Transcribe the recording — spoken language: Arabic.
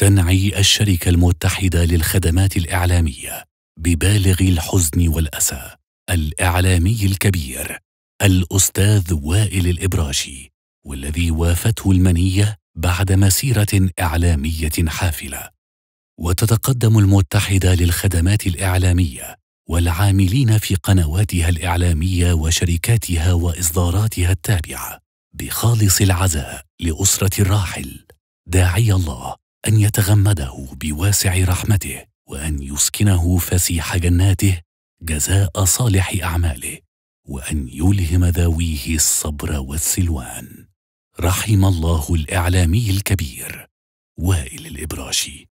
تنعي الشركه المتحده للخدمات الاعلاميه ببالغ الحزن والاسى الاعلامي الكبير الاستاذ وائل الابراشي والذي وافته المنيه بعد مسيره اعلاميه حافله وتتقدم المتحده للخدمات الاعلاميه والعاملين في قنواتها الاعلاميه وشركاتها واصداراتها التابعه بخالص العزاء لاسره الراحل داعي الله ان يتغمده بواسع رحمته وان يسكنه فسيح جناته جزاء صالح اعماله وان يلهم ذاويه الصبر والسلوان رحم الله الاعلامي الكبير وائل الابراشي